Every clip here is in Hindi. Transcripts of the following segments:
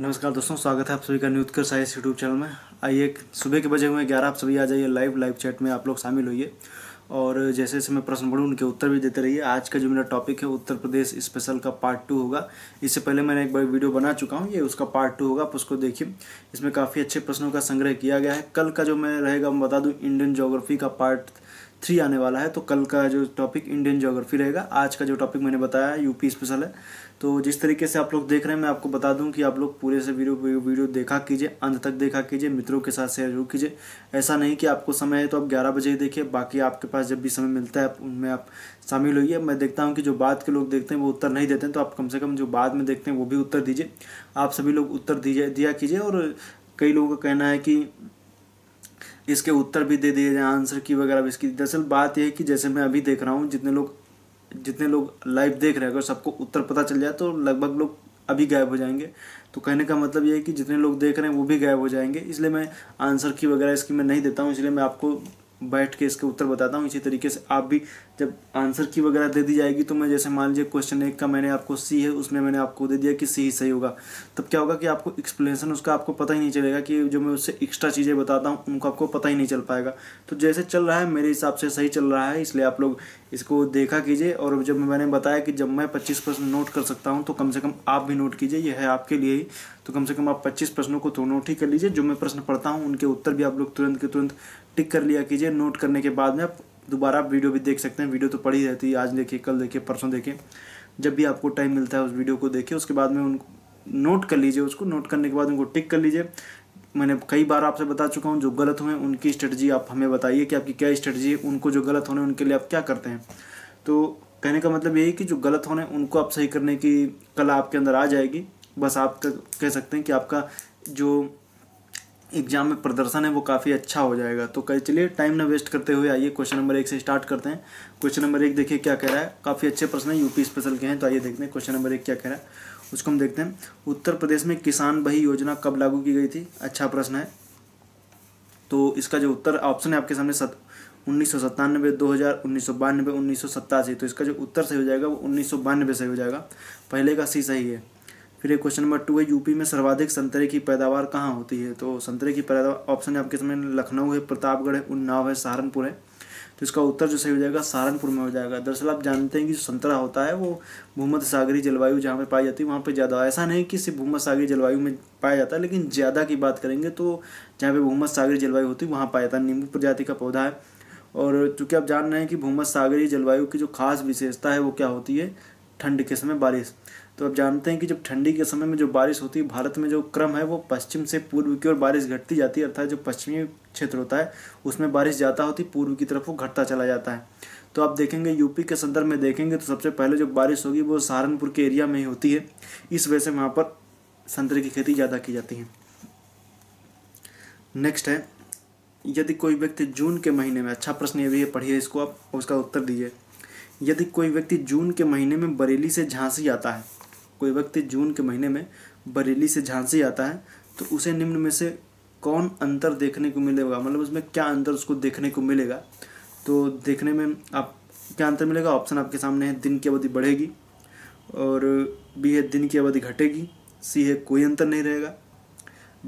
नमस्कार दोस्तों स्वागत है आप सभी का न्यू उत्कर साइंस यूट्यूब चैनल में आइए सुबह के बजे हुए ग्यारह आप सभी आ जाइए लाइव लाइव चैट में आप लोग शामिल होइए और जैसे जैसे मैं प्रश्न पढ़ूँ उनके उत्तर भी देते रहिए आज का जो मेरा टॉपिक है उत्तर प्रदेश स्पेशल का पार्ट टू होगा इससे पहले मैंने एक बार वीडियो बना चुका हूँ ये उसका पार्ट टू होगा आप उसको देखिए इसमें काफ़ी अच्छे प्रश्नों का संग्रह किया गया है कल का जो मैं रहेगा मैं बता दूँ इंडियन जोग्राफी का पार्ट थ्री आने वाला है तो कल का जो टॉपिक इंडियन जोग्राफी रहेगा आज का जो टॉपिक मैंने बताया यूपी स्पेशल है तो जिस तरीके से आप लोग देख रहे हैं मैं आपको बता दूं कि आप लोग पूरे से वीडियो वीडियो देखा कीजिए अंत तक देखा कीजिए मित्रों के साथ शेयर जरूर कीजिए ऐसा नहीं कि आपको समय है तो आप ग्यारह बजे ही देखिए बाकी आपके पास जब भी समय मिलता है उनमें आप शामिल होइए मैं देखता हूँ कि जो बाद के लोग देखते हैं वो उत्तर नहीं देते हैं तो आप कम से कम जो बाद में देखते हैं वो भी उत्तर दीजिए आप सभी लोग उत्तर दीजिए दिया कीजिए और कई लोगों का कहना है कि इसके उत्तर भी दे दिए जाए आंसर की वगैरह इसकी दरअसल बात यह है कि जैसे मैं अभी देख रहा हूँ जितने लोग जितने लोग लाइव देख रहे हैं अगर सबको उत्तर पता चल जाए तो लगभग लोग अभी गायब हो जाएंगे तो कहने का मतलब ये है कि जितने लोग देख रहे हैं वो भी गायब हो जाएंगे इसलिए मैं आंसर की वगैरह इसकी मैं नहीं देता हूँ इसलिए मैं आपको बैठ के इसके उत्तर बताता हूँ इसी तरीके से आप भी जब आंसर की वगैरह दे दी जाएगी तो मैं जैसे मान लीजिए क्वेश्चन एक का मैंने आपको सी है उसमें मैंने आपको दे दिया कि सी ही सही होगा तब क्या होगा कि आपको एक्सप्लेनेशन उसका आपको पता ही नहीं चलेगा कि जो मैं उससे एक्स्ट्रा चीज़ें बताता हूँ उनको आपको पता ही नहीं चल पाएगा तो जैसे चल रहा है मेरे हिसाब से सही चल रहा है इसलिए आप लोग इसको देखा कीजिए और जब मैंने बताया कि जब मैं पच्चीस प्रश्न नोट कर सकता हूँ तो कम से कम आप भी नोट कीजिए यह है आपके लिए ही तो कम से कम आप पच्चीस प्रश्नों को तो नोट ही कर लीजिए जो मैं प्रश्न पढ़ता हूँ उनके उत्तर भी आप लोग तुरंत के तुरंत टिक कर लिया कीजिए नोट करने के बाद में आप दोबारा आप वीडियो भी देख सकते हैं वीडियो तो पड़ी रहती है आज देखिए कल देखिए परसों देखिए जब भी आपको टाइम मिलता है उस वीडियो को देखिए उसके बाद में उनको नोट कर लीजिए उसको नोट करने के बाद उनको टिक कर लीजिए मैंने कई बार आपसे बता चुका हूँ जो गलत हुए उनकी स्ट्रेटजी आप हमें बताइए कि आपकी क्या स्ट्रेटजी है उनको जो गलत होने उनके लिए आप क्या करते हैं तो कहने का मतलब यही कि जो गलत होने उनको आप सही करने की कला आपके अंदर आ जाएगी बस आप कह सकते हैं कि आपका जो एग्जाम में प्रदर्शन है वो काफ़ी अच्छा हो जाएगा तो कहीं चलिए टाइम ना वेस्ट करते हुए आइए क्वेश्चन नंबर एक से स्टार्ट करते हैं क्वेश्चन नंबर एक देखिए क्या कह रहा है काफ़ी अच्छे प्रश्न है यूपी स्पेशल के हैं तो आइए देखते हैं क्वेश्चन नंबर एक क्या कह रहा है उसको हम देखते हैं उत्तर प्रदेश में किसान बही योजना कब लागू की गई थी अच्छा प्रश्न है तो इसका जो उत्तर ऑप्शन है आपके सामने सत उन्नीस सौ सत्तानवे दो हज़ार उन्नीस सौ बानवे उन्नीस सौ सत्तासी तो इसका जो उत्तर सही हो जाएगा वो उन्नीस सौ बानवे सही हो जाएगा पहले का सी सही है फिर एक क्वेश्चन नंबर टू है यूपी में सर्वाधिक संतरे की पैदावार कहाँ होती है तो संतरे की पैदावार ऑप्शन आपके समय लखनऊ है प्रतापगढ़ है उन्नाव है सहारनपुर है तो इसका उत्तर जो सही हो जाएगा सहारनपुर में हो जाएगा दरअसल आप जानते हैं कि जो संतरा होता है वो भूमध सागरी जलवायु जहाँ पे पाई जाती है वहाँ पे ज़्यादा ऐसा नहीं कि सिर्फ भूमध सागरी जलवायु में पाया जाता है लेकिन ज़्यादा की बात करेंगे तो जहाँ पे भूमध सागरी जलवायु होती है वहाँ पाया जाता है नींबू प्रजाति का पौधा है और चूँकि आप जान रहे हैं कि भूमध सागरी जलवायु की जो खास विशेषता है वो क्या होती है ठंड के समय बारिश तो आप जानते हैं कि जब ठंडी के समय में जो बारिश होती है भारत में जो क्रम है वो पश्चिम से पूर्व की ओर बारिश घटती जाती है अर्थात जो पश्चिमी क्षेत्र होता है उसमें बारिश ज़्यादा होती है पूर्व की तरफ वो घटता चला जाता है तो आप देखेंगे यूपी के संदर्भ में देखेंगे तो सबसे पहले जो बारिश होगी वो सहारनपुर के एरिया में ही होती है इस वजह से वहाँ पर संतरे की खेती ज़्यादा की जाती है नेक्स्ट है यदि कोई व्यक्ति जून के महीने में अच्छा प्रश्न ये भी है पढ़िए इसको आप उसका उत्तर दीजिए यदि कोई व्यक्ति जून के महीने में बरेली से झांसी आता है कोई व्यक्ति जून के महीने में बरेली से झांसी आता है तो उसे निम्न में से कौन अंतर देखने को मिलेगा मतलब उसमें क्या अंतर उसको देखने को मिलेगा तो देखने में आप क्या अंतर मिलेगा ऑप्शन आपके सामने है दिन की अवधि बढ़ेगी और बी है दिन की अवधि घटेगी सी है कोई अंतर नहीं रहेगा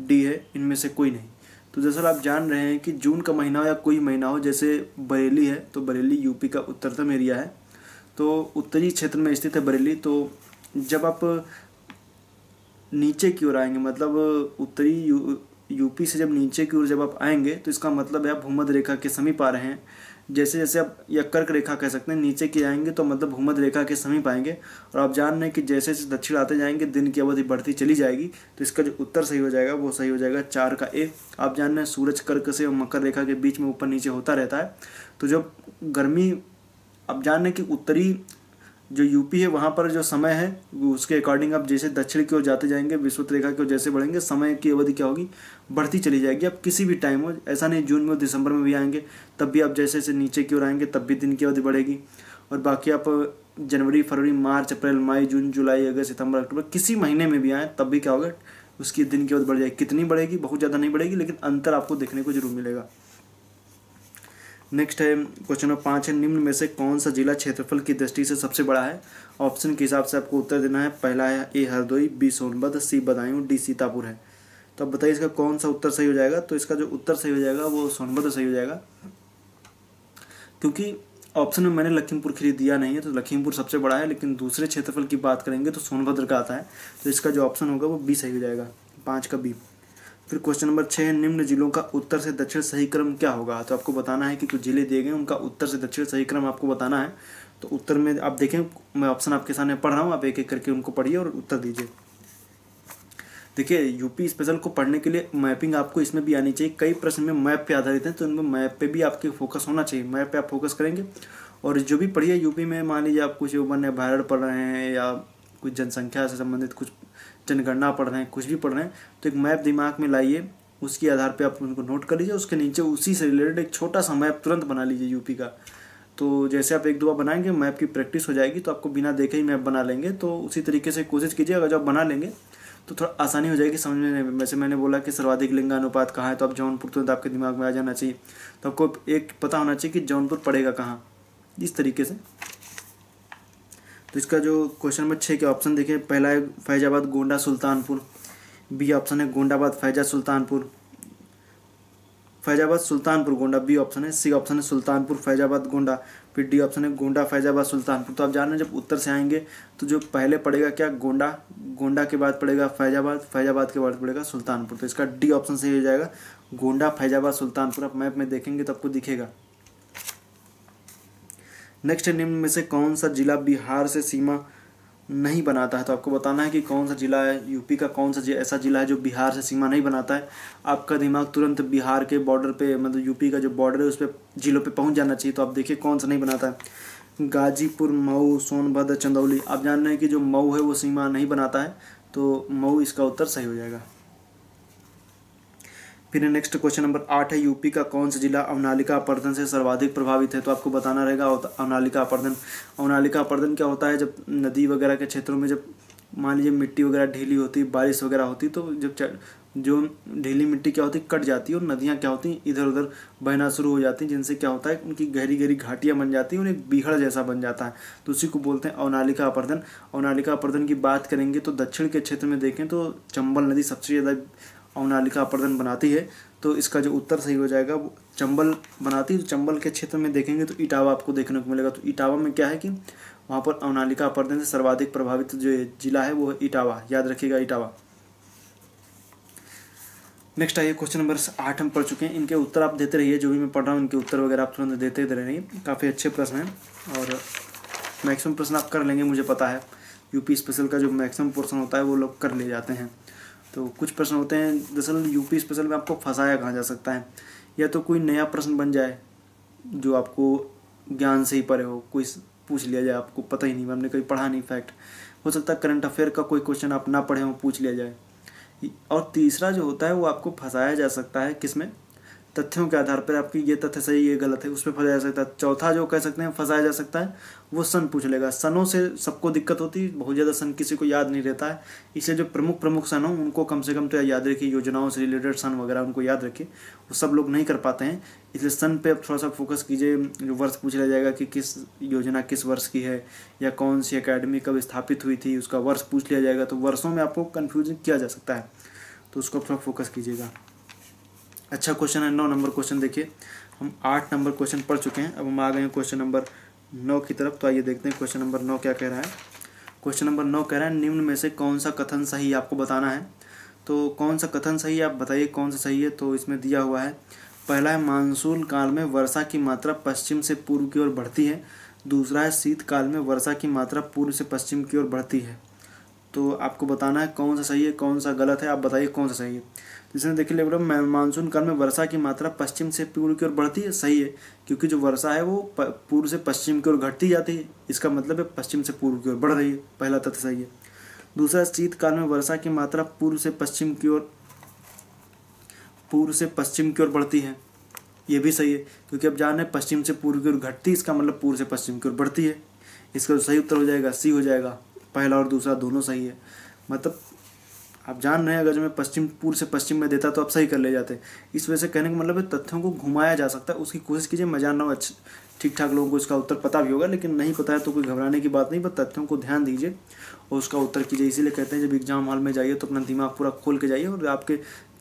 डी है इनमें से कोई नहीं तो दरअसल आप जान रहे हैं कि जून का महीना हो या कोई महीना हो जैसे बरेली है तो बरेली यूपी का उत्तरतम एरिया है तो उत्तरी क्षेत्र में स्थित है बरेली तो जब आप नीचे की ओर आएंगे मतलब उत्तरी यू, यूपी से जब नीचे की ओर जब आप आएंगे तो इसका मतलब है आप भूमध्य रेखा के समीप आ रहे हैं जैसे जैसे आप या कर्क रेखा कह सकते हैं नीचे की आएंगे तो मतलब भूमध्य रेखा के समीप आएंगे और आप जान रहे हैं कि जैसे जैसे दक्षिण आते जाएंगे दिन की अवधि बढ़ती चली जाएगी तो इसका जो उत्तर सही हो जाएगा वो सही हो जाएगा चार का ए आप जान रहे हैं सूरज कर्क से और मकर रेखा के बीच में ऊपर नीचे होता रहता है तो जब गर्मी आप जान लें कि उत्तरी जो यूपी है वहाँ पर जो समय है उसके अकॉर्डिंग आप जैसे दक्षिण की ओर जाते जाएंगे विश्व रेखा की ओर जैसे बढ़ेंगे समय की अवधि क्या होगी बढ़ती चली जाएगी आप किसी भी टाइम हो ऐसा नहीं जून में दिसंबर में भी आएंगे तब भी आप जैसे जैसे नीचे की ओर आएंगे तब भी दिन की अवधि बढ़ेगी और बाकी आप जनवरी फरवरी मार्च अप्रैल मई जून जुलाई अगस्त सितंबर अक्टूबर किसी महीने में भी आए तब भी क्या होगा उसकी दिन की अवधि बढ़ जाएगी कितनी बढ़ेगी बहुत ज़्यादा नहीं बढ़ेगी लेकिन अंतर आपको देखने को जरूर मिलेगा नेक्स्ट है क्वेश्चन नंबर पाँच है निम्न में से कौन सा जिला क्षेत्रफल की दृष्टि से सबसे बड़ा है ऑप्शन के हिसाब से आपको उत्तर देना है पहला है A Hardoi B Sonbhadra C Budaun D Sitapur है तो अब बताइए इसका कौन सा उत्तर सही हो जाएगा तो इसका जो उत्तर सही हो जाएगा वो सोनभद्र सही हो जाएगा क्योंकि ऑप्शन में मैंने लखीमपुर खीरी दिया नहीं है तो लखीमपुर सबसे बड़ा है लेकिन दूसरे क्षेत्रफल की बात करेंगे तो सोनभद्र का आता है तो इसका जो ऑप्शन होगा वो बी सही हो जाएगा पाँच का बी फिर क्वेश्चन नंबर छः निम्न जिलों का उत्तर से दक्षिण सही क्रम क्या होगा तो आपको बताना है कि कुछ जिले दिए गए उनका उत्तर से दक्षिण सही क्रम आपको बताना है तो उत्तर में आप देखें मैं ऑप्शन आपके सामने पढ़ रहा हूँ आप एक एक करके उनको पढ़िए और उत्तर दीजिए देखिए यूपी स्पेशल को पढ़ने के लिए मैपिंग आपको इसमें भी आनी चाहिए कई प्रश्न में मैप पे आधारित हैं तो उनमें मैप पे भी आपके फोकस होना चाहिए मैप पे आप फोकस करेंगे और जो भी पढ़िए यूपी में मान लीजिए आप कुछ वन्य भारत पढ़ रहे हैं या कुछ जनसंख्या से संबंधित कुछ जनगणना पढ़ रहे हैं कुछ भी पढ़ रहे हैं तो एक मैप दिमाग में लाइए उसके आधार पर आप उनको नोट कर लीजिए उसके नीचे उसी से रिलेटेड एक छोटा सा मैप तुरंत बना लीजिए यूपी का तो जैसे आप एक दो बार बनाएंगे मैप की प्रैक्टिस हो जाएगी तो आपको बिना देखे ही मैप बना लेंगे तो उसी तरीके से कोशिश कीजिए अगर जब बना लेंगे तो थोड़ा आसानी हो जाएगी समझने में वैसे मैंने बोला कि सर्वाधिक लिंग अनुपात कहाँ है तो आप जौनपुर तुरंत आपके दिमाग में आ जाना चाहिए तो आपको एक पता होना चाहिए कि जौनपुर पड़ेगा कहाँ इस तरीके से तो इसका जो क्वेश्चन नंबर छः के ऑप्शन देखें पहला है फैजाबाद गोंडा सुल्तानपुर बी ऑप्शन है गोंडाबाद फैजा सुल्तानपुर फैजाबाद सुल्तानपुर गोंडा बी ऑप्शन है सी ऑप्शन है सुल्तानपुर फैजाबाद गोंडा फिर डी ऑप्शन है गोंडा फैजाबाद सुल्तानपुर तो आप जान रहे हैं जब उत्तर से आएंगे तो जो पहले पड़ेगा क्या गोंडा गोंडा के बाद पड़ेगा फैजाबाद फैजाबाद के बाद पड़ेगा सुल्तानपुर तो इसका डी ऑप्शन सही हो जाएगा गोंडा फैजाबाद सुल्तानपुर आप मैप में देखेंगे तो आपको दिखेगा नेक्स्ट निम्न में से कौन सा जिला बिहार से सीमा नहीं बनाता है तो आपको बताना है कि कौन सा जिला है यूपी का कौन सा ऐसा जिला है जो बिहार से सीमा नहीं बनाता है आपका दिमाग तुरंत बिहार के बॉर्डर पे मतलब यूपी का जो बॉर्डर है उस पर जिलों पे पहुंच जाना चाहिए तो आप देखिए कौन सा नहीं बनाता है गाजीपुर मऊ सोनभद्र चंदौली आप जान रहे हैं कि जो मऊ है वो सीमा नहीं बनाता है तो मऊ इसका उत्तर सही हो जाएगा फिर नेक्स्ट क्वेश्चन नंबर आठ है यूपी का कौन सा जिला अवनालिका अपर्दन से सर्वाधिक प्रभावित है तो आपको बताना रहेगा अवनालिका अपर्दन अवनालिका अपर्दन क्या होता है जब नदी वगैरह के क्षेत्रों में जब मान लीजिए मिट्टी वगैरह ढीली होती बारिश वगैरह होती तो जब जो ढीली मिट्टी क्या होती कट जाती है और नदियाँ क्या होती इधर उधर बहना शुरू हो जाती हैं जिनसे क्या होता है उनकी गहरी गहरी घाटियाँ बन जाती हैं उन्हें बीहड़ जैसा बन जाता है तो उसी को बोलते हैं अवनालिका अपर्दन अवनालिका अपर्दन की बात करेंगे तो दक्षिण के क्षेत्र में देखें तो चंबल नदी सबसे ज़्यादा अवनालिका अपर्दन बनाती है तो इसका जो उत्तर सही हो जाएगा वो चंबल बनाती है तो चंबल के क्षेत्र में देखेंगे तो इटावा आपको देखने को मिलेगा तो इटावा में क्या है कि वहाँ पर अवनालिका अपर्दन से सर्वाधिक प्रभावित जो जिला है वो है इटावा याद रखिएगा इटावा नेक्स्ट आइए क्वेश्चन नंबर आठ हम पढ़ चुके हैं इनके उत्तर आप देते रहिए जो भी मैं पढ़ रहा हूँ इनके उत्तर वगैरह आप तुरंत देते दे रहिए काफ़ी अच्छे प्रश्न हैं और मैक्सिमम प्रश्न आप कर लेंगे मुझे पता है यूपी स्पेशल का जो मैक्सिमम पोर्सन होता है वो लोग कर ले जाते हैं तो कुछ प्रश्न होते हैं दरअसल यूपी स्पेशल में आपको फंसाया कहाँ जा सकता है या तो कोई नया प्रश्न बन जाए जो आपको ज्ञान से ही परे हो कोई पूछ लिया जाए आपको पता ही नहीं हमने कभी पढ़ा नहीं फैक्ट हो सकता है करंट अफेयर का कोई क्वेश्चन आप ना पढ़े हों पूछ लिया जाए और तीसरा जो होता है वो आपको फंसाया जा सकता है किसमें तथ्यों के आधार पर आपकी ये तथ्य सही ये गलत है उस पर फंसाया जा सकता है चौथा जो कह सकते हैं फंसाया जा सकता है वो सन पूछ लेगा सनों से सबको दिक्कत होती है बहुत ज़्यादा सन किसी को याद नहीं रहता है इसलिए जो प्रमुख प्रमुख सन हो उनको कम से कम तो याद रखिए योजनाओं से रिलेटेड सन वगैरह उनको याद रखिए वो सब लोग नहीं कर पाते हैं इसलिए सन पे आप थोड़ा सा फोकस कीजिए जो वर्ष पूछ लिया जाएगा कि किस योजना किस वर्ष की है या कौन सी अकेडमी कब स्थापित हुई थी उसका वर्ष पूछ लिया जाएगा तो वर्षों में आपको कन्फ्यूजन किया जा सकता है तो उसको थोड़ा फोकस कीजिएगा अच्छा क्वेश्चन है नौ नंबर क्वेश्चन देखिए हम आठ नंबर क्वेश्चन पढ़ चुके हैं अब हम आ गए हैं क्वेश्चन नंबर नौ की तरफ तो आइए देखते हैं क्वेश्चन नंबर नौ क्या कह रहा है क्वेश्चन नंबर नौ कह रहा है निम्न में से कौन सा कथन सही आपको बताना है तो कौन सा कथन सही है आप बताइए कौन सा सही है तो इसमें दिया हुआ है पहला है मानसून काल में वर्षा की मात्रा पश्चिम से पूर्व की ओर बढ़ती है दूसरा है शीतकाल में वर्षा की मात्रा पूर्व से पश्चिम की ओर बढ़ती है तो आपको बताना है कौन सा सही है कौन सा गलत है आप बताइए कौन सा सही है जिसने देखिए लेबर मानसून काल में वर्षा की मात्रा पश्चिम से पूर्व की ओर बढ़ती है सही है क्योंकि जो वर्षा है वो पूर्व से पश्चिम की ओर घटती जाती है इसका मतलब है पश्चिम से पूर्व की ओर बढ़ रही है पहला तथ्य सही है दूसरा शीतकाल में वर्षा की मात्रा पूर्व से पश्चिम की ओर पूर्व से पश्चिम की ओर बढ़ती है ये भी सही है क्योंकि अब जान है पश्चिम से पूर्व की ओर घटती इसका मतलब पूर्व से पश्चिम की ओर बढ़ती है इसका जो सही उत्तर हो जाएगा सी हो जाएगा पहला और दूसरा दोनों सही है मतलब आप जान रहे हैं अगर जो मैं पश्चिम पूर्व से पश्चिम में देता तो आप सही कर ले जाते इस वजह से कहने का मतलब है तथ्यों को घुमाया जा सकता है उसकी कोशिश कीजिए मैं जान रहा हूँ ठीक ठाक लोगों को इसका उत्तर पता भी होगा लेकिन नहीं पता है तो कोई घबराने की बात नहीं बस तथ्यों को ध्यान दीजिए और उसका उत्तर कीजिए इसीलिए कहते हैं जब एग्जाम हॉल में जाइए तो अपना दिमाग पूरा खोल के जाइए और आपके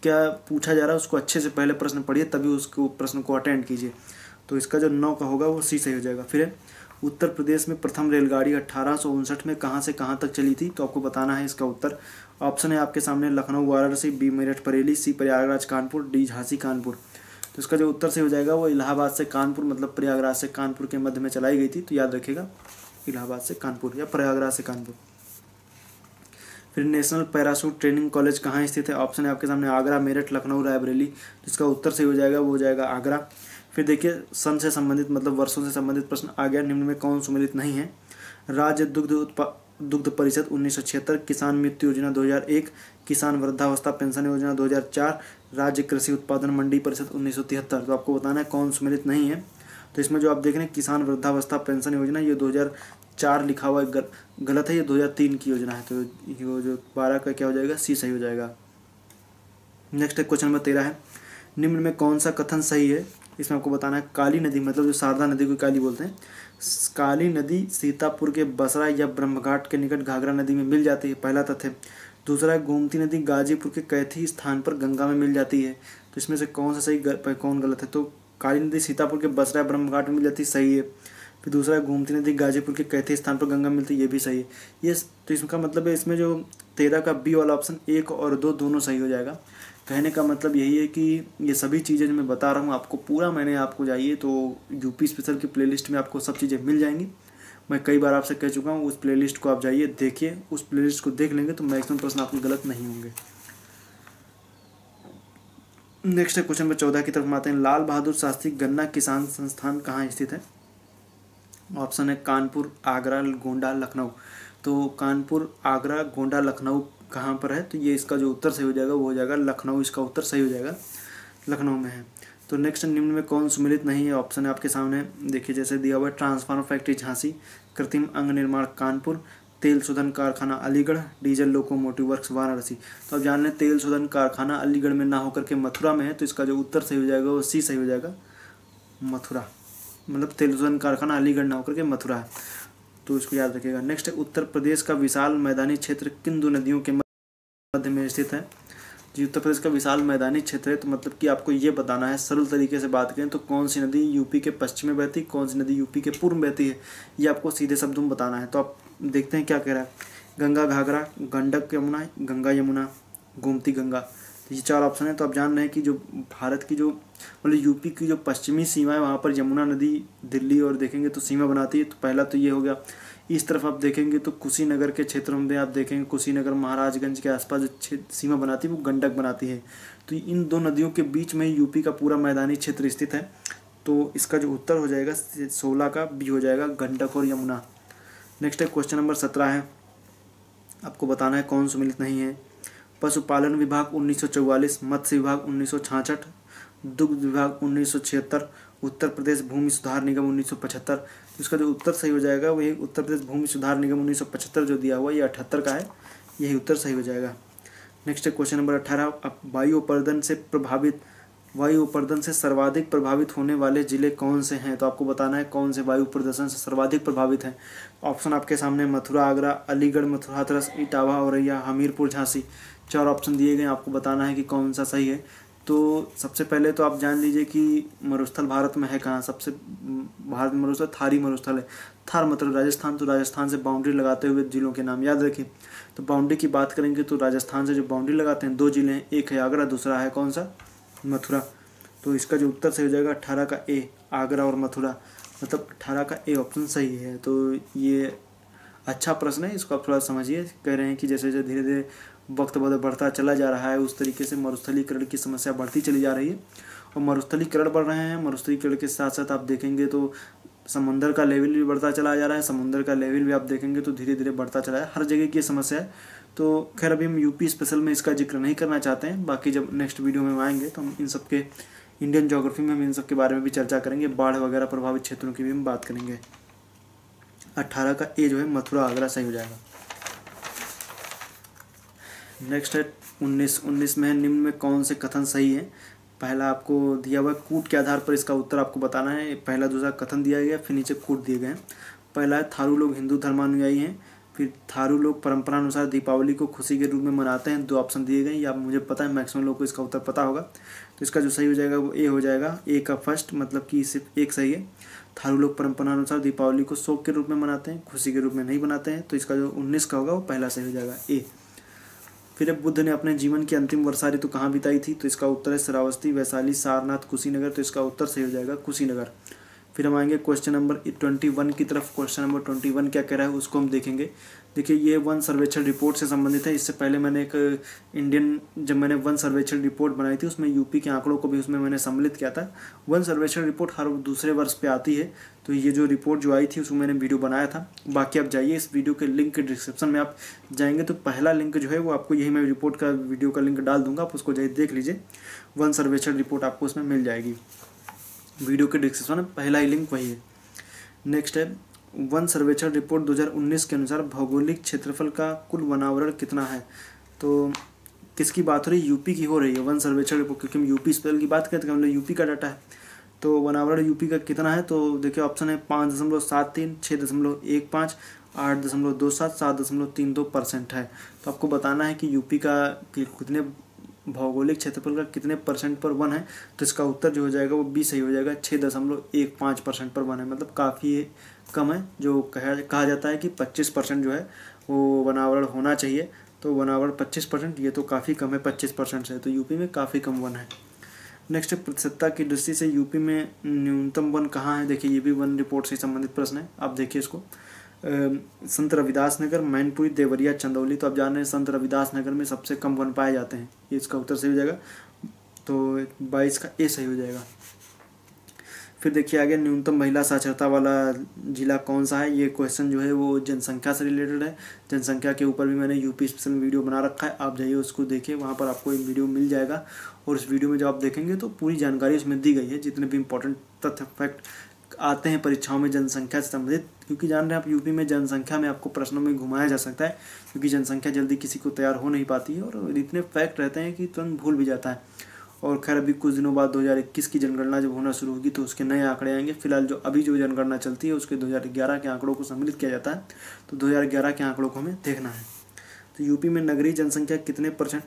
क्या पूछा जा रहा है उसको अच्छे से पहले प्रश्न पढ़िए तभी उसको प्रश्न को अटेंड कीजिए तो इसका जो नौ का होगा वो सी सही हो जाएगा फिर है उत्तर प्रदेश में प्रथम रेलगाड़ी अट्ठारह में कहाँ से कहाँ तक चली थी तो आपको बताना है इसका उत्तर ऑप्शन है आपके सामने Lucknow Varanasi B Meerut Bareilly C Prayagraj Kanpur D Jhansi Kanpur तो इसका जो उत्तर से हो जाएगा वो इलाहाबाद से कानपुर मतलब प्रयागराज से कानपुर के मध्य में चलाई गई थी तो याद रखेगा इलाहाबाद से कानपुर या प्रयागराज से कानपुर फिर नेशनल पैराशूट ट्रेनिंग कॉलेज कहाँ स्थित है ऑप्शन है आपके सामने आगरा मेरठ लखनऊ रायबरेली जिसका तो उत्तर सही हो जाएगा वो हो जाएगा आगरा फिर देखिए सन से संबंधित मतलब वर्षों से संबंधित प्रश्न आ गया निम्न में कौन सुमिलित नहीं है राज्य दुग्ध उत्पा दुग्ध परिषद उन्नीस किसान मृत्यु योजना 2001 किसान वृद्धावस्था पेंशन योजना 2004 राज्य कृषि उत्पादन मंडी परिषद उन्नीस तो आपको बताना है कौन सुमिलित नहीं है तो इसमें जो आप देख रहे हैं किसान वृद्धावस्था पेंशन योजना ये चार लिखा हुआ गलत है ये तीन की योजना है तो ये जो बारह का क्या हो जाएगा सी सही हो जाएगा नेक्स्ट है क्वेश्चन नंबर तेरह है निम्न में कौन सा कथन सही है इसमें आपको बताना है काली नदी मतलब जो शारदा नदी को काली बोलते हैं काली नदी सीतापुर के बसरा या ब्रह्मघाट के निकट घाघरा नदी में मिल जाती है पहला तथ्य दूसरा है गोमती नदी गाजीपुर के कैथी स्थान पर गंगा में मिल जाती है तो इसमें से कौन सा सही कौन गलत है तो काली नदी सीतापुर के बसरा ब्रह्मघाट में मिल जाती है सही है फिर दूसरा है गोमती नदी गाजीपुर के कैथे स्थान पर गंगा मिलती है ये भी सही है ये तो इसका मतलब है इसमें जो तेरह का बी वाला ऑप्शन एक और दो दोनों सही हो जाएगा कहने का मतलब यही है कि ये सभी चीज़ें जो मैं बता रहा हूँ आपको पूरा मैंने आपको जाइए तो यूपी स्पेशल की प्लेलिस्ट में आपको सब चीज़ें मिल जाएंगी मैं कई बार आपसे कह चुका हूँ उस प्लेलिस्ट को आप जाइए देखिए उस प्लेलिस्ट को देख लेंगे तो मैक्सिमम प्रश्न आपके गलत नहीं होंगे नेक्स्ट है क्वेश्चन नंबर चौदह की तरफ आते हैं लाल बहादुर शास्त्री गन्ना किसान संस्थान कहाँ स्थित है ऑप्शन है कानपुर आगरा गोंडा लखनऊ तो कानपुर आगरा गोंडा लखनऊ कहाँ पर है तो ये इसका जो उत्तर सही हो जाएगा वो हो जाएगा लखनऊ इसका उत्तर सही हो जाएगा लखनऊ में है तो नेक्स्ट निम्न में कौन सुमिलित नहीं है ऑप्शन है आपके सामने देखिए जैसे दिया हुआ है ट्रांसफार्मर फैक्ट्री झांसी कृत्रिम अंग निर्माण कानपुर तेल शोधन कारखाना Aligarh diesel locomotive works Varanasi तो आप जान लें तेल शोधन कारखाना अलीगढ़ में ना होकर के मथुरा में है तो इसका जो उत्तर सही हो जाएगा वो सी सही हो जाएगा मथुरा मतलब तेल शोधन कारखाना अलीगढ़ ना होकर के मथुरा है तो इसको याद रखिएगा नेक्स्ट उत्तर प्रदेश का विशाल मैदानी क्षेत्र किन दो नदियों के मध्य में स्थित है जी उत्तर प्रदेश का विशाल मैदानी क्षेत्र है तो मतलब कि आपको ये बताना है सरल तरीके से बात करें तो कौन सी नदी यूपी के पश्चिम में बहती कौन सी नदी यूपी के पूर्व में बहती है ये आपको सीधे शब्दों में बताना है तो आप देखते हैं क्या कह रहा है गंगा घाघरा गंडक यमुना गंगा यमुना गोमती गंगा ये चार ऑप्शन है तो आप जान रहे हैं कि जो भारत की जो मतलब यूपी की जो पश्चिमी सीमा है वहाँ पर यमुना नदी दिल्ली और देखेंगे तो सीमा बनाती है तो पहला तो ये हो गया इस तरफ आप देखेंगे तो कुशीनगर के क्षेत्र में आप देखेंगे कुशीनगर महाराजगंज के आसपास जो सीमा बनाती है वो गंडक बनाती है तो इन दो नदियों के बीच में यूपी का पूरा मैदानी क्षेत्र स्थित है तो इसका जो उत्तर हो जाएगा सोलह का बी हो जाएगा गंडक और यमुना नेक्स्ट है क्वेश्चन नंबर सत्रह है आपको बताना है कौन सुमिलित नहीं है पशुपालन विभाग उन्नीस मत्स्य विभाग उन्नीस दुग्ध विभाग उन्नीस उत्तर प्रदेश भूमि सुधार निगम सौ इसका जो उत्तर सही हो जाएगा वही उत्तर प्रदेश भूमि सुधार निगम उन्नीस जो दिया हुआ ये अठहत्तर का है यही उत्तर सही हो जाएगा नेक्स्ट क्वेश्चन नंबर अठारह वायु उपर्दन से प्रभावित वायु उपर्दन से सर्वाधिक प्रभावित होने वाले जिले कौन से हैं तो आपको बताना है कौन से वायु प्रदर्शन से सर्वाधिक प्रभावित हैं ऑप्शन आपके सामने मथुरा आगरा अलीगढ़ मथुरा हाथरस इटावा औरैया हमीरपुर झांसी चार ऑप्शन दिए गए आपको बताना है कि कौन सा सही है तो सबसे पहले तो आप जान लीजिए कि मरुस्थल भारत में है कहाँ सबसे भारत में मरुस्थल थारी मरुस्थल है थार मतलब राजस्थान तो राजस्थान से बाउंड्री लगाते हुए जिलों के नाम याद रखें तो बाउंड्री की बात करेंगे तो राजस्थान से जो बाउंड्री लगाते हैं दो जिले हैं एक है आगरा दूसरा है कौन सा मथुरा तो इसका जो उत्तर सही हो जाएगा अठारह का ए आगरा और मथुरा मतलब अठारह का ए ऑप्शन सही है तो ये अच्छा प्रश्न है इसको आप थोड़ा समझिए कह रहे हैं कि जैसे जैसे धीरे धीरे वक्त बद बढ़ता चला जा रहा है उस तरीके से मरुस्थलीकरण की समस्या बढ़ती चली जा रही है और मरुस्थलीकरण बढ़ रहे हैं मरुस्थलीकरण के साथ साथ आप देखेंगे तो समुद्र का लेवल भी बढ़ता चला जा रहा है समुंदर का लेवल भी आप देखेंगे तो धीरे धीरे बढ़ता चला है हर जगह की समस्या है तो खैर अभी हम यूपी स्पेशल में इसका जिक्र नहीं करना चाहते हैं बाकी जब नेक्स्ट वीडियो में आएंगे तो हम इन सब के इंडियन जोग्राफी में हम इन सब के बारे में भी चर्चा करेंगे बाढ़ वगैरह प्रभावित क्षेत्रों की भी हम बात करेंगे अट्ठारह का ए जो है मथुरा आगरा सही हो जाएगा नेक्स्ट है उन्नीस उन्नीस में निम्न में कौन से कथन सही है पहला आपको दिया हुआ है कूट के आधार पर इसका उत्तर आपको बताना है पहला दूसरा कथन दिया गया फिर नीचे कूट दिए गए हैं पहला है थारू लोग हिंदू धर्मानुयायी हैं फिर थारू लोग परंपरानुसार दीपावली को खुशी के रूप में मनाते हैं दो ऑप्शन दिए गए या मुझे पता है मैक्सिमम लोग को इसका उत्तर पता होगा तो इसका जो सही हो जाएगा वो ए हो जाएगा ए का फर्स्ट मतलब कि सिर्फ एक सही है थारू लोग अनुसार दीपावली को शोक के रूप में मनाते हैं खुशी के रूप में नहीं मनाते हैं तो इसका जो उन्नीस का होगा वो पहला सही हो जाएगा ए फिलिप बुद्ध ने अपने जीवन की अंतिम वर्षा ऋतु तो कहाँ बिताई थी तो इसका उत्तर है श्रावस्ती वैशाली सारनाथ कुशीनगर तो इसका उत्तर सही हो जाएगा कुशीनगर फिर हम आएंगे क्वेश्चन नंबर ट्वेंटी वन की तरफ क्वेश्चन नंबर ट्वेंटी वन क्या कह रहा है उसको हम देखेंगे देखिए ये वन सर्वेक्षण रिपोर्ट से संबंधित है इससे पहले मैंने एक इंडियन uh, जब मैंने वन सर्वेक्षण रिपोर्ट बनाई थी उसमें यूपी के आंकड़ों को भी उसमें मैंने सम्मिलित किया था वन सर्वेक्षण रिपोर्ट हर दूसरे वर्ष पर आती है तो ये जो रिपोर्ट जो आई थी उसमें मैंने वीडियो बनाया था बाकी आप जाइए इस वीडियो के लिंक के डिस्क्रिप्शन में आप जाएंगे तो पहला लिंक जो है वो आपको यही मैं रिपोर्ट का वीडियो का लिंक डाल दूंगा आप उसको जाइए देख लीजिए वन सर्वेक्षण रिपोर्ट आपको उसमें मिल जाएगी वीडियो के डिस्क्रिप्शन में पहला ही लिंक वही है नेक्स्ट है वन सर्वेक्षण रिपोर्ट 2019 के अनुसार भौगोलिक क्षेत्रफल का कुल वनावरण कितना है तो किसकी बात हो रही है यूपी की हो रही है वन सर्वेक्षण रिपोर्ट क्योंकि हम यूपी स्पेल की बात करते हैं हम लोग यूपी का डाटा है तो वनावरण यूपी का कितना है तो देखिए ऑप्शन है पाँच दशमलव सात तीन छः दशमलव एक पाँच आठ दशमलव दो सात सात दशमलव तीन दो परसेंट है तो आपको बताना है कि यूपी का कितने भौगोलिक क्षेत्रफल का कितने परसेंट पर वन है तो इसका उत्तर जो हो जाएगा वो बी सही हो जाएगा छः दशमलव एक पाँच परसेंट पर वन है मतलब काफ़ी कम है जो कहा कहा जाता है कि पच्चीस परसेंट जो है वो वनावरण होना चाहिए तो वनावरण पच्चीस परसेंट ये तो काफ़ी कम है पच्चीस परसेंट से तो यूपी में काफ़ी कम वन है नेक्स्ट प्रतिशतता की दृष्टि से यूपी में न्यूनतम वन कहाँ है देखिए ये भी वन रिपोर्ट से संबंधित प्रश्न है आप देखिए इसको संत रविदास नगर मैनपुरी देवरिया चंदौली तो आप जान रहे हैं संत रविदास नगर में सबसे कम वन पाए जाते हैं ये इसका उत्तर सही हो जाएगा तो बाईस का ए सही हो जाएगा फिर देखिए आगे न्यूनतम महिला साक्षरता वाला जिला कौन सा है ये क्वेश्चन जो है वो जनसंख्या से रिलेटेड है जनसंख्या के ऊपर भी मैंने यूपी स्पेशल वीडियो बना रखा है आप जाइए उसको देखिए वहाँ पर आपको एक वीडियो मिल जाएगा और उस वीडियो में जब आप देखेंगे तो पूरी जानकारी उसमें दी गई है जितने भी इंपॉर्टेंट तथ्य फैक्ट आते हैं परीक्षाओं में जनसंख्या से संबंधित क्योंकि जान रहे हैं आप यूपी में जनसंख्या में आपको प्रश्नों में घुमाया जा सकता है क्योंकि जनसंख्या जल्दी किसी को तैयार हो नहीं पाती है और इतने फैक्ट रहते हैं कि तुरंत भूल भी जाता है और खैर अभी कुछ दिनों बाद 2021 की जनगणना जब होना शुरू होगी तो उसके नए आंकड़े आएंगे फिलहाल जो अभी जो जनगणना चलती है उसके 2011 के आंकड़ों को सम्मिलित किया जाता है तो 2011 के आंकड़ों को हमें देखना है तो यूपी में नगरीय जनसंख्या कितने परसेंट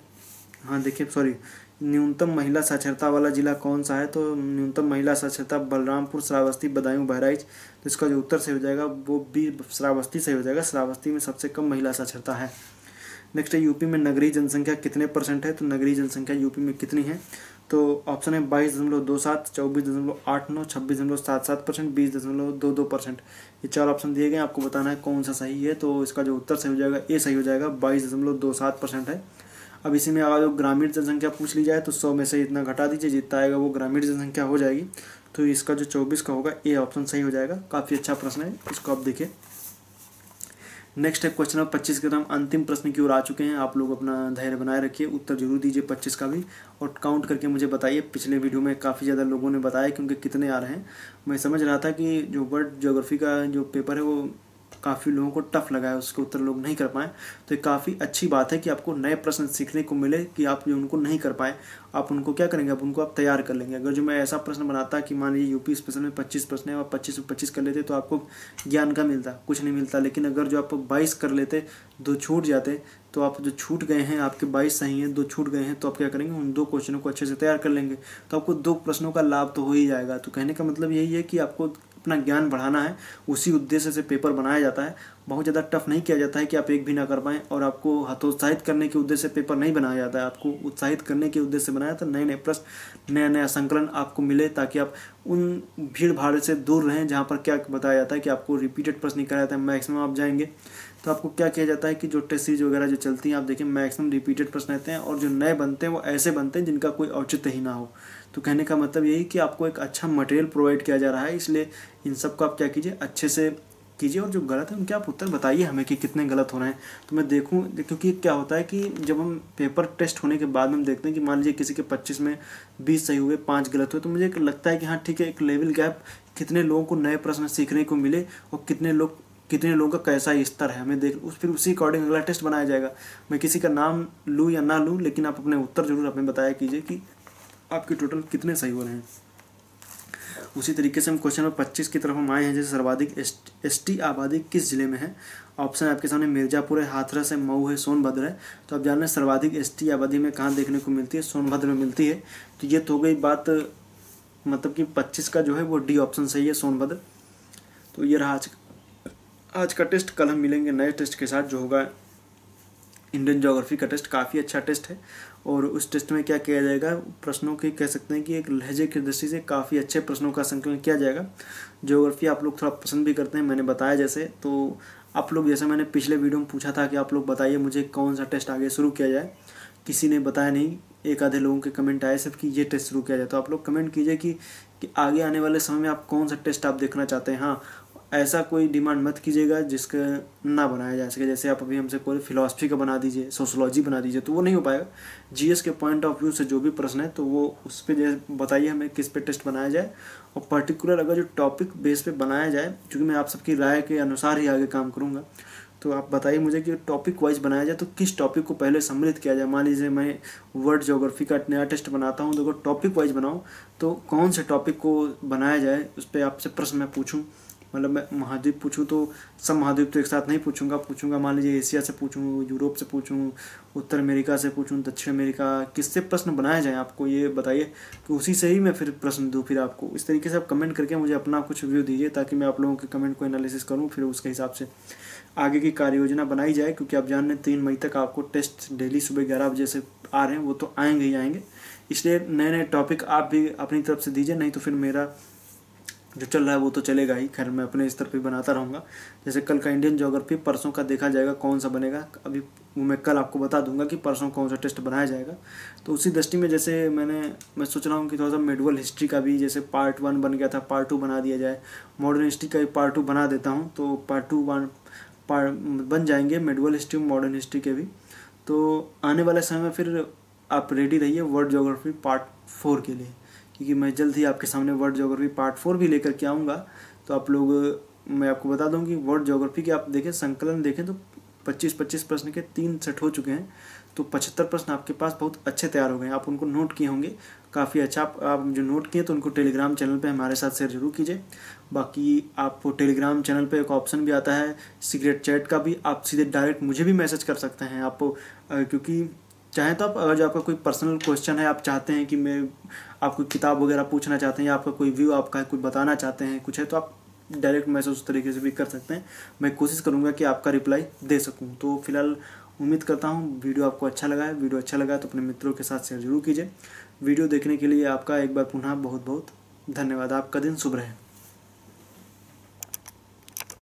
हाँ देखिए सॉरी न्यूनतम महिला साक्षरता वाला जिला कौन सा है तो न्यूनतम महिला साक्षरता बलरामपुर श्रावस्ती बदायूं बहराइच तो इसका जो उत्तर सही हो जाएगा वो भी श्रावस्ती सही हो जाएगा श्रावस्ती में सबसे कम महिला साक्षरता है नेक्स्ट है यूपी में नगरीय जनसंख्या कितने परसेंट है तो नगरीय जनसंख्या यूपी में कितनी है तो ऑप्शन है बाईस दशमलव दो सात चौबीस दशमलव आठ नौ छब्बीस दशमलव सात सात परसेंट बीस दशमलव दो दो परसेंट ये चार ऑप्शन दिए गए आपको बताना है कौन सा सही है तो इसका जो उत्तर सही हो जाएगा ए सही हो जाएगा बाईस दशमलव दो सात परसेंट है अब इसी में अगर ग्रामीण जनसंख्या पूछ ली जाए तो सौ में से इतना घटा दीजिए जितना आएगा वो ग्रामीण जनसंख्या हो जाएगी तो इसका जो चौबीस का होगा ए ऑप्शन सही हो जाएगा काफ़ी अच्छा प्रश्न है इसको आप देखिए नेक्स्ट है क्वेश्चन नंबर पच्चीस के हम अंतिम प्रश्न की ओर आ चुके हैं आप लोग अपना धैर्य बनाए रखिए उत्तर जरूर दीजिए पच्चीस का भी और काउंट करके मुझे बताइए पिछले वीडियो में काफ़ी ज़्यादा लोगों ने बताया क्योंकि कितने आ रहे हैं मैं समझ रहा था कि जो वर्ल्ड जोग्राफी का जो पेपर है वो काफ़ी लोगों को टफ लगा है उसके उत्तर लोग नहीं कर पाए तो ये काफ़ी अच्छी बात है कि आपको नए प्रश्न सीखने को मिले कि आप जो उनको नहीं कर पाए आप उनको क्या करेंगे आप उनको आप तैयार कर लेंगे अगर जो मैं ऐसा प्रश्न बनाता कि मान लीजिए यूपी स्पेशल में पच्चीस प्रश्न है आप पच्चीस पच्चीस कर लेते तो आपको ज्ञान का मिलता कुछ नहीं मिलता लेकिन अगर जो आप बाईस कर लेते दो छूट जाते तो आप जो छूट गए हैं आपके बाईस सही हैं दो छूट गए हैं तो आप क्या करेंगे उन दो क्वेश्चनों को अच्छे से तैयार कर लेंगे तो आपको दो प्रश्नों का लाभ तो हो ही जाएगा तो कहने का मतलब यही है कि आपको अपना ज्ञान बढ़ाना है उसी उद्देश्य से पेपर बनाया जाता है बहुत ज़्यादा टफ नहीं किया जाता है कि आप एक भी ना कर पाएँ और आपको हतोत्साहित करने के उद्देश्य से पेपर नहीं बनाया जाता है आपको उत्साहित करने के उद्देश्य से बनाया जाता है नए नए प्रश्न नया नया संकलन आपको मिले ताकि आप उन भीड़ भाड़ से दूर रहें जहाँ पर क्या बताया जाता है कि आपको रिपीटेड प्रश्न निकाला जाता है मैक्सिमम आप जाएंगे तो आपको क्या किया जाता है कि जो टेस्ट सीरीज वगैरह जो चलती हैं आप देखें मैक्सिमम रिपीटेड प्रश्न रहते हैं और जो नए बनते हैं वो ऐसे बनते हैं जिनका कोई औचित्य ही ना हो तो कहने का मतलब यही कि आपको एक अच्छा मटेरियल प्रोवाइड किया जा रहा है इसलिए इन सब को आप क्या कीजिए अच्छे से कीजिए और जो गलत है उनके आप उत्तर बताइए हमें कि कितने गलत हो रहे हैं तो मैं देखूँ क्योंकि क्या होता है कि जब हम पेपर टेस्ट होने के बाद हम देखते हैं कि मान लीजिए किसी के पच्चीस में बीस सही हुए पाँच गलत हुए तो मुझे लगता है कि हाँ ठीक है एक लेवल गैप कितने लोगों को नए प्रश्न सीखने को मिले और कितने लोग कितने लोगों का कैसा स्तर है हमें देख उस फिर उसी अकॉर्डिंग अगला टेस्ट बनाया जाएगा मैं किसी का नाम लूँ या ना लूँ लेकिन आप अपने उत्तर जरूर अपने बताया कीजिए कि आपके टोटल कितने सही हो रहे हैं उसी तरीके से हम क्वेश्चन नंबर पच्चीस की तरफ हम आए हैं जैसे सर्वाधिक एस टी आबादी किस जिले में है ऑप्शन आपके सामने मिर्जापुर है हाथरस है मऊ है सोनभद्र है तो आप जान रहे हैं सर्वाधिक एस टी आबादी में कहाँ देखने को मिलती है सोनभद्र में मिलती है तो ये तो गई बात मतलब कि पच्चीस का जो है वो डी ऑप्शन सही है सोनभद्र तो ये रहा आज आज का टेस्ट कल हम मिलेंगे नए टेस्ट के साथ जो होगा इंडियन जोग्राफी का टेस्ट काफ़ी अच्छा टेस्ट है और उस टेस्ट में क्या किया जाएगा प्रश्नों के कह सकते हैं कि एक लहजे की दृष्टि से काफ़ी अच्छे प्रश्नों का संकलन किया जाएगा जोग्राफी आप लोग थोड़ा पसंद भी करते हैं मैंने बताया जैसे तो आप लोग जैसे मैंने पिछले वीडियो में पूछा था कि आप लोग बताइए मुझे कौन सा टेस्ट आगे शुरू किया जाए किसी ने बताया नहीं एक आधे लोगों के कमेंट आए सिर्फ कि ये टेस्ट शुरू किया जाए तो आप लोग कमेंट कीजिए कि, कि आगे आने वाले समय में आप कौन सा टेस्ट आप देखना चाहते हैं हाँ ऐसा कोई डिमांड मत कीजिएगा जिसके ना बनाया जा सके जैसे आप अभी हमसे कोई फिलोसफी का बना दीजिए सोशोलॉजी बना दीजिए तो वो नहीं हो पाएगा जी के पॉइंट ऑफ व्यू से जो भी प्रश्न है तो वो उस पर जैसे बताइए हमें किस पे टेस्ट बनाया जाए और पर्टिकुलर अगर जो टॉपिक बेस पे बनाया जाए क्योंकि मैं आप सबकी राय के अनुसार ही आगे काम करूँगा तो आप बताइए मुझे कि टॉपिक वाइज बनाया जाए तो किस टॉपिक को पहले सम्मिलित किया जाए मान लीजिए मैं वर्ड जोग्राफी का नया टेस्ट बनाता हूँ तो अगर टॉपिक वाइज बनाऊँ तो कौन से टॉपिक को बनाया जाए उस पर आपसे प्रश्न मैं पूछूँ मतलब मैं महाद्वीप पूछूँ तो सब महाद्वीप तो एक साथ नहीं पूछूंगा पूछूंगा मान लीजिए एशिया से पूछूँ यूरोप से पूछूँ उत्तर अमेरिका से पूछूँ दक्षिण अमेरिका किससे प्रश्न बनाए जाएँ आपको ये बताइए कि तो उसी से ही मैं फिर प्रश्न दूँ फिर आपको इस तरीके से आप कमेंट करके मुझे अपना कुछ व्यू दीजिए ताकि मैं आप लोगों के कमेंट को एनालिसिस करूँ फिर उसके हिसाब से आगे की कार्य योजना बनाई जाए क्योंकि आप जान रहे हैं तीन मई तक आपको टेस्ट डेली सुबह ग्यारह बजे से आ रहे हैं वो तो आएंगे ही आएंगे इसलिए नए नए टॉपिक आप भी अपनी तरफ से दीजिए नहीं तो फिर मेरा जो चल रहा है वो तो चलेगा ही खैर मैं अपने स्तर पर बनाता रहूँगा जैसे कल का इंडियन जोग्राफी परसों का देखा जाएगा कौन सा बनेगा अभी वो मैं कल आपको बता दूंगा कि परसों कौन सा टेस्ट बनाया जाएगा तो उसी दृष्टि में जैसे मैंने मैं सोच रहा हूँ कि थोड़ा सा मेडिवल हिस्ट्री का भी जैसे पार्ट वन बन गया था पार्ट टू बना दिया जाए मॉडर्न हिस्ट्री का भी पार्ट टू बना देता हूँ तो पार्ट टू वन पार बन जाएंगे मेडिवल हिस्ट्री मॉडर्न हिस्ट्री के भी तो आने वाले समय में फिर आप रेडी रहिए वर्ल्ड जोग्राफी पार्ट फोर के लिए क्योंकि मैं जल्द ही आपके सामने वर्ल्ड जोग्राफी पार्ट फोर भी लेकर के आऊँगा तो आप लोग मैं आपको बता दूँ कि वर्ल्ड जोग्राफी के आप देखें संकलन देखें तो पच्चीस पच्चीस प्रश्न के तीन सेट हो चुके हैं तो पचहत्तर प्रश्न आपके पास बहुत अच्छे तैयार हो गए हैं आप उनको नोट किए होंगे काफ़ी अच्छा आप, जो नोट किए तो उनको टेलीग्राम चैनल पे हमारे साथ शेयर जरूर कीजिए बाकी आपको टेलीग्राम चैनल पे एक ऑप्शन भी आता है सीक्रेट चैट का भी आप सीधे डायरेक्ट मुझे भी मैसेज कर सकते हैं आप क्योंकि चाहें तो आप अगर जो आपका कोई पर्सनल क्वेश्चन है आप चाहते हैं कि मैं आप कोई किताब वगैरह पूछना चाहते हैं या आपका कोई व्यू आपका है कुछ बताना चाहते हैं कुछ है तो आप डायरेक्ट मैसेज उस तरीके से भी कर सकते हैं मैं कोशिश करूँगा कि आपका रिप्लाई दे सकूँ तो फिलहाल उम्मीद करता हूँ वीडियो आपको अच्छा लगा है वीडियो अच्छा लगा तो अपने मित्रों के साथ शेयर जरूर कीजिए वीडियो देखने के लिए आपका एक बार पुनः बहुत बहुत धन्यवाद आपका दिन शुभ रहे